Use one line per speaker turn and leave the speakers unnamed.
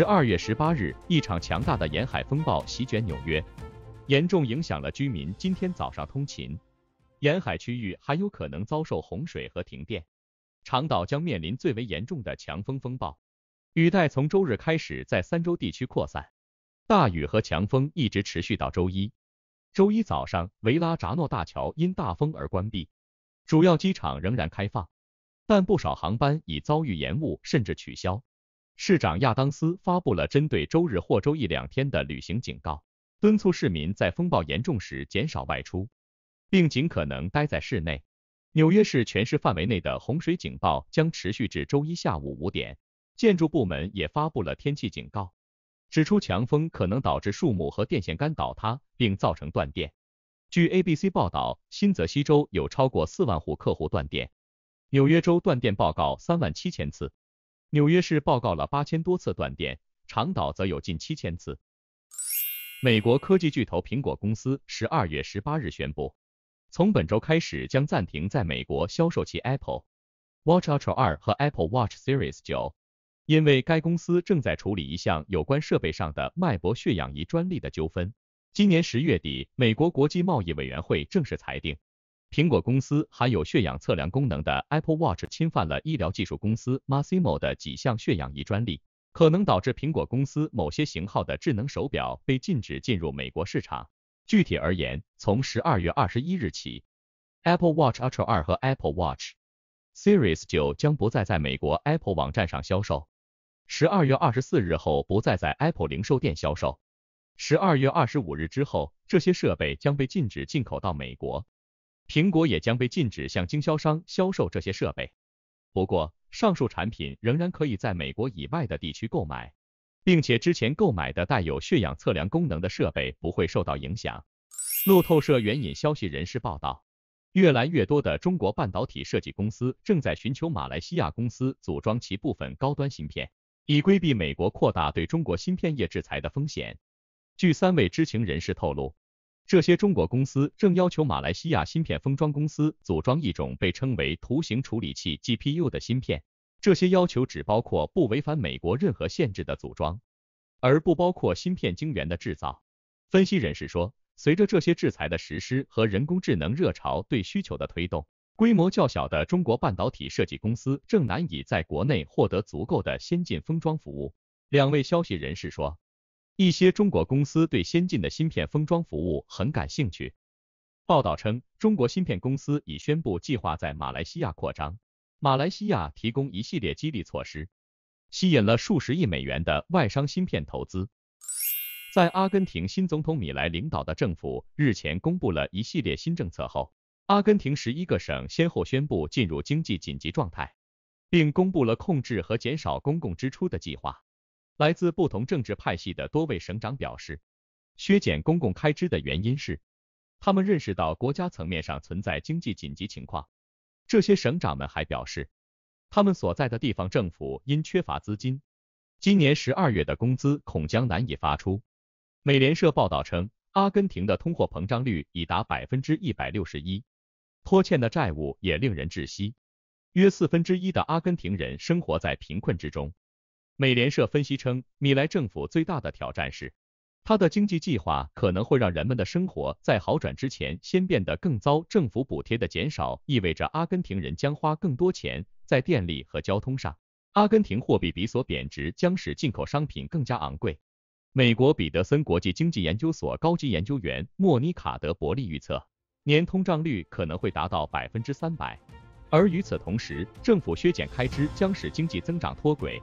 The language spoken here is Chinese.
十二月十八日，一场强大的沿海风暴席卷纽约，严重影响了居民今天早上通勤。沿海区域还有可能遭受洪水和停电，长岛将面临最为严重的强风风暴。雨带从周日开始在三州地区扩散，大雨和强风一直持续到周一。周一早上，维拉扎诺大桥因大风而关闭，主要机场仍然开放，但不少航班已遭遇延误甚至取消。市长亚当斯发布了针对周日或周一两天的旅行警告，敦促市民在风暴严重时减少外出，并尽可能待在室内。纽约市全市范围内的洪水警报将持续至周一下午五点。建筑部门也发布了天气警告，指出强风可能导致树木和电线杆倒塌，并造成断电。据 ABC 报道，新泽西州有超过四万户客户断电，纽约州断电报告三万七千次。纽约市报告了八千多次断电，长岛则有近七千次。美国科技巨头苹果公司十二月十八日宣布，从本周开始将暂停在美国销售其 Apple Watch Ultra 二和 Apple Watch Series 九，因为该公司正在处理一项有关设备上的脉搏血氧仪专利的纠纷。今年十月底，美国国际贸易委员会正式裁定。苹果公司含有血氧测量功能的 Apple Watch 侵犯了医疗技术公司 Masimo 的几项血氧仪专利，可能导致苹果公司某些型号的智能手表被禁止进入美国市场。具体而言，从十二月二十一日起，Apple Watch Ultra 二和 Apple Watch Series 九将不再在美国 Apple 网站上销售，十二月二十四日后不再在 Apple 零售店销售，十二月二十五日之后，这些设备将被禁止进口到美国。苹果也将被禁止向经销商销售这些设备。不过，上述产品仍然可以在美国以外的地区购买，并且之前购买的带有血氧测量功能的设备不会受到影响。路透社援引消息人士报道，越来越多的中国半导体设计公司正在寻求马来西亚公司组装其部分高端芯片，以规避美国扩大对中国芯片业制裁的风险。据三位知情人士透露。这些中国公司正要求马来西亚芯片封装公司组装一种被称为图形处理器 GPU 的芯片。这些要求只包括不违反美国任何限制的组装，而不包括芯片晶圆的制造。分析人士说，随着这些制裁的实施和人工智能热潮对需求的推动，规模较小的中国半导体设计公司正难以在国内获得足够的先进封装服务。两位消息人士说。一些中国公司对先进的芯片封装服务很感兴趣。报道称，中国芯片公司已宣布计划在马来西亚扩张，马来西亚提供一系列激励措施，吸引了数十亿美元的外商芯片投资。在阿根廷新总统米莱领导的政府日前公布了一系列新政策后，阿根廷十一个省先后宣布进入经济紧急状态，并公布了控制和减少公共支出的计划。来自不同政治派系的多位省长表示，削减公共开支的原因是他们认识到国家层面上存在经济紧急情况。这些省长们还表示，他们所在的地方政府因缺乏资金，今年十二月的工资恐将难以发出。美联社报道称，阿根廷的通货膨胀率已达百分之一百六十一，拖欠的债务也令人窒息。约四分之一的阿根廷人生活在贫困之中。美联社分析称，米莱政府最大的挑战是，他的经济计划可能会让人们的生活在好转之前先变得更糟。政府补贴的减少意味着阿根廷人将花更多钱在电力和交通上。阿根廷货币比索贬值将使进口商品更加昂贵。美国彼得森国际经济研究所高级研究员莫妮卡德伯利预测，年通胀率可能会达到百分之三百。而与此同时，政府削减开支将使经济增长脱轨。